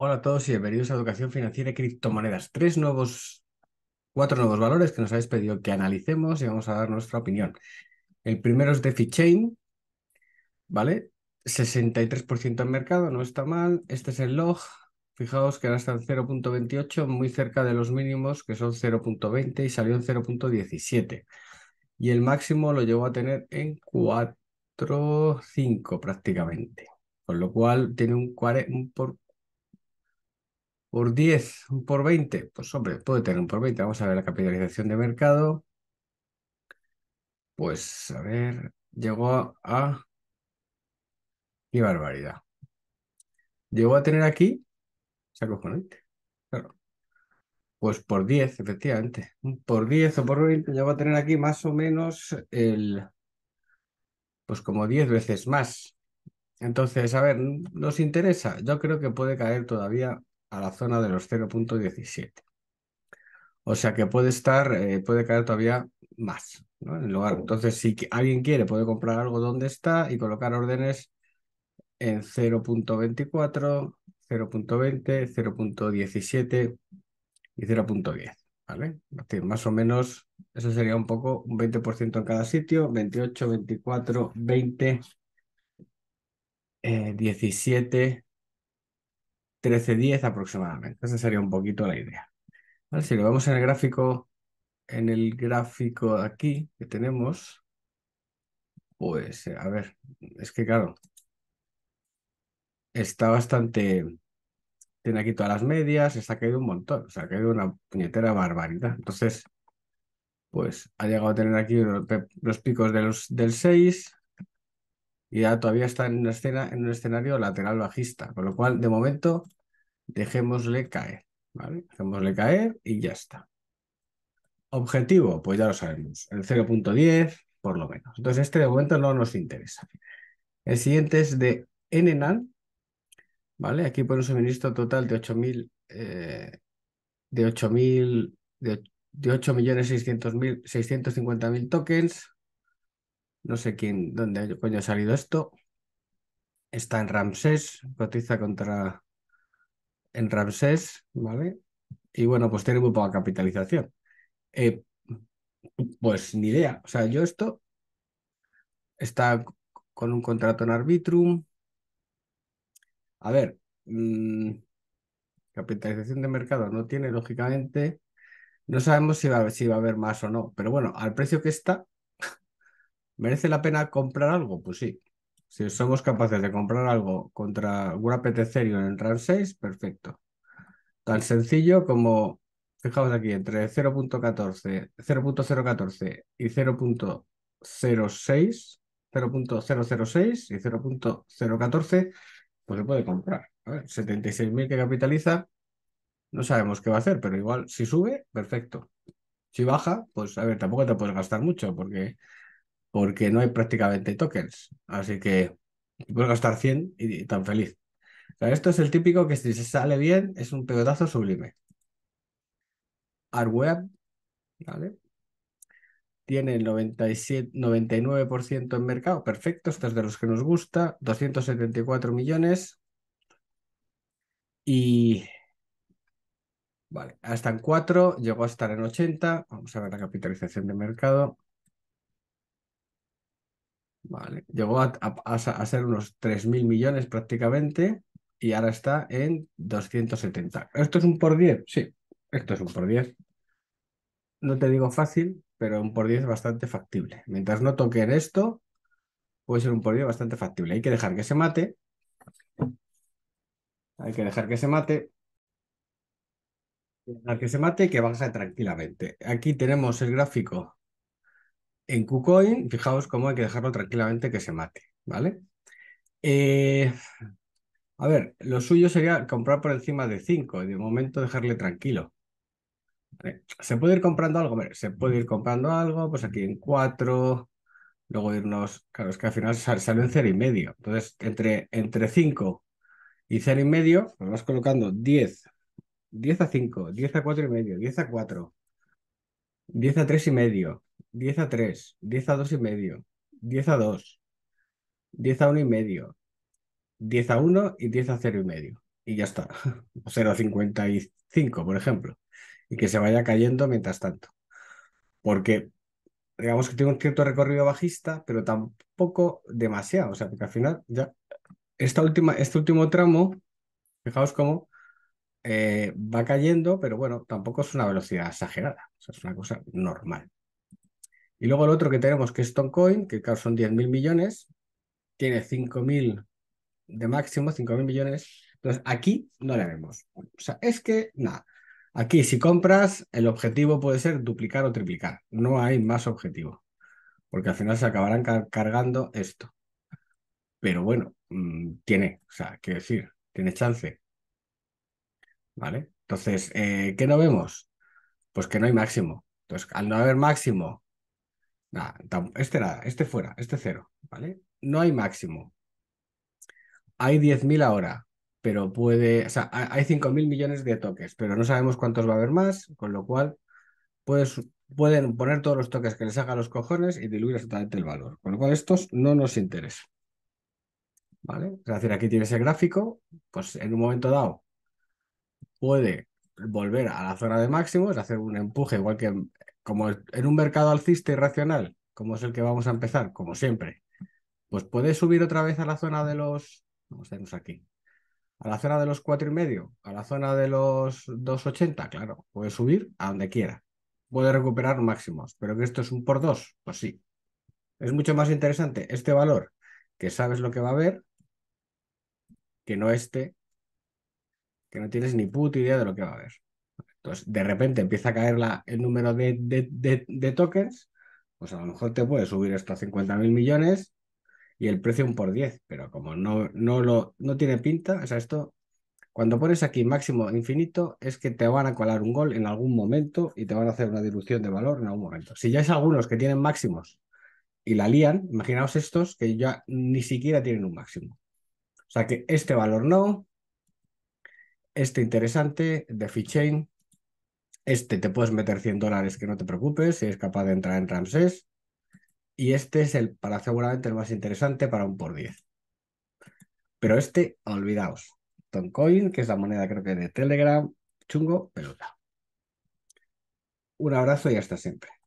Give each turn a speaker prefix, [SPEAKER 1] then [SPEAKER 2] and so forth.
[SPEAKER 1] Hola a todos y bienvenidos a Educación Financiera y Criptomonedas. Tres nuevos, cuatro nuevos valores que nos habéis pedido que analicemos y vamos a dar nuestra opinión. El primero es DefiChain, ¿vale? 63% en mercado, no está mal. Este es el log. Fijaos que ahora está en 0.28, muy cerca de los mínimos, que son 0.20 y salió en 0.17. Y el máximo lo llevó a tener en 4.5 prácticamente. Con lo cual tiene un, un por por 10, por 20, pues hombre, puede tener un por 20. Vamos a ver la capitalización de mercado. Pues a ver, llegó a... ¡Qué barbaridad! Llegó a tener aquí, con 20. claro. Pues por 10, efectivamente. Por 10 o por 20 llegó a tener aquí más o menos el... Pues como 10 veces más. Entonces, a ver, ¿nos interesa? Yo creo que puede caer todavía a la zona de los 0.17. O sea que puede estar, eh, puede caer todavía más ¿no? en el lugar. Entonces, si alguien quiere, puede comprar algo donde está y colocar órdenes en 0.24, 0.20, 0.17 y 0.10. ¿Vale? más o menos, eso sería un poco un 20% en cada sitio, 28, 24, 20, 17 13.10 aproximadamente. Esa sería un poquito la idea. Si lo vemos en el gráfico, en el gráfico aquí que tenemos, pues eh, a ver, es que claro, está bastante, tiene aquí todas las medias, está caído un montón, o sea, ha caído una puñetera barbaridad. Entonces, pues ha llegado a tener aquí los, picos de los, del 6, y ya todavía está en una escena, en un escenario lateral bajista, con lo cual de momento dejémosle caer, ¿vale? Dejémosle caer y ya está. Objetivo, pues ya lo sabemos, el 0.10 por lo menos. Entonces este de momento no nos interesa. El siguiente es de NNAN, ¿vale? Aquí pone un suministro total de 8.000 eh, de de, de 8.650.000 tokens no sé quién, dónde ha salido esto. Está en Ramses cotiza contra en Ramses ¿vale? Y bueno, pues tiene muy poca capitalización. Eh, pues ni idea. O sea, yo esto está con un contrato en Arbitrum. A ver, mm, capitalización de mercado no tiene, lógicamente. No sabemos si va, si va a haber más o no, pero bueno, al precio que está, ¿Merece la pena comprar algo? Pues sí. Si somos capaces de comprar algo contra algún apetecerio en el RAN 6, perfecto. Tan sencillo como, fijaos aquí, entre 0.14, 0.014 y 0.06, 0.006 y 0.014, pues se puede comprar. 76.000 que capitaliza, no sabemos qué va a hacer, pero igual si sube, perfecto. Si baja, pues a ver, tampoco te puedes gastar mucho porque porque no hay prácticamente tokens. Así que puedo gastar 100 y, tan feliz. esto es el típico que si se sale bien es un pedazo sublime. ArtWeb, ¿vale? Tiene el 97, 99% en mercado, perfecto, esto es de los que nos gusta, 274 millones. Y vale, hasta en 4, llegó a estar en 80, vamos a ver la capitalización de mercado. Vale. Llegó a, ser unos 3.000 millones prácticamente y ahora está en 270. ¿Esto es un por 10? Sí, esto es un por 10. No te digo fácil, pero un por 10 bastante factible. Mientras no toquen esto, puede ser un por 10 bastante factible. Hay que dejar que se mate. Hay que dejar que se mate. Hay que dejar que se mate y que baje tranquilamente. Aquí tenemos el gráfico en KuCoin, fijaos cómo hay que dejarlo tranquilamente que se mate, ¿vale? Eh, a ver, lo suyo sería comprar por encima de 5 y de momento dejarle tranquilo. Eh, ¿Se puede ir comprando algo? se puede ir comprando algo, pues aquí en 4, luego irnos, claro, es que al final sale en 0,5. Entonces, entre, entre 5 y 0,5, nos medio, pues vas colocando 10, 10 a 5, 10 a 4,5, 10 a 4, 10 a 3,5. 10 a 3, 10 a 2 y medio, 10 a 2, 10 a 1 y medio, 10 a 1 y 10 a 0 y medio. Y ya está. 0,55, 0 a 55, por ejemplo. Y que se vaya cayendo mientras tanto. Porque digamos que tiene un cierto recorrido bajista, pero tampoco demasiado. O sea, que al final ya esta última, este último tramo, fijaos cómo eh, va cayendo, pero bueno, tampoco es una velocidad exagerada. O sea, es una cosa normal. Y luego el otro que tenemos, que es Coin que claro, son 10.000 millones, tiene 5.000 de máximo, 5.000 millones. Entonces, aquí no le vemos. O sea, es que nada. Aquí, si compras, el objetivo puede ser duplicar o triplicar. No hay más objetivo. Porque al final se acabarán cargando esto. Pero bueno, mm, tiene, o sea, quiero decir, tiene chance. ¿Vale? Entonces, eh, ¿qué no vemos? Pues que no hay máximo. Entonces, al no haber máximo este nada, este fuera, este cero, ¿vale? No hay máximo. Hay 10.000 ahora, pero puede, o sea, hay 5.000 millones de toques, pero no sabemos cuántos va a haber más, con lo cual pues pueden poner todos los toques que les haga los cojones y diluir exactamente el valor, con lo cual estos no nos interesa. ¿Vale? Es decir, aquí tienes el gráfico, pues en un momento dado puede volver a la zona de máximos, hacer un empuje igual que como en un mercado alcista y racional, como es el que vamos a empezar, como siempre, pues puede subir otra vez a la zona de los, vamos a aquí, a la zona de los cuatro y medio, a la zona de los 2,80, claro, puede subir a donde quiera, puede recuperar máximos, pero que esto es un por dos, pues sí. Es mucho más interesante este valor, que sabes lo que va a haber, que no este, que no tienes ni puta idea de lo que va a haber. Entonces, pues, de repente empieza a caer el número de, tokens, pues a lo mejor te puede subir esto a 50 mil millones y el precio un por 10, pero como no, no, lo, no tiene pinta, o sea, esto, cuando pones aquí máximo infinito, es que te van a colar un gol en algún momento y te van a hacer una dilución de valor en algún momento. Si ya es algunos que tienen máximos y la lían, imaginaos estos que ya ni siquiera tienen un máximo. O sea que este valor no, este interesante, de Fichain, este te puedes meter 100 dólares que no te preocupes si eres capaz de entrar en Ramses Y este es el, para seguramente el más interesante para un por 10. Pero este, olvidaos. Toncoin, que es la moneda creo que de Telegram. Chungo, pelota. Un abrazo y hasta siempre.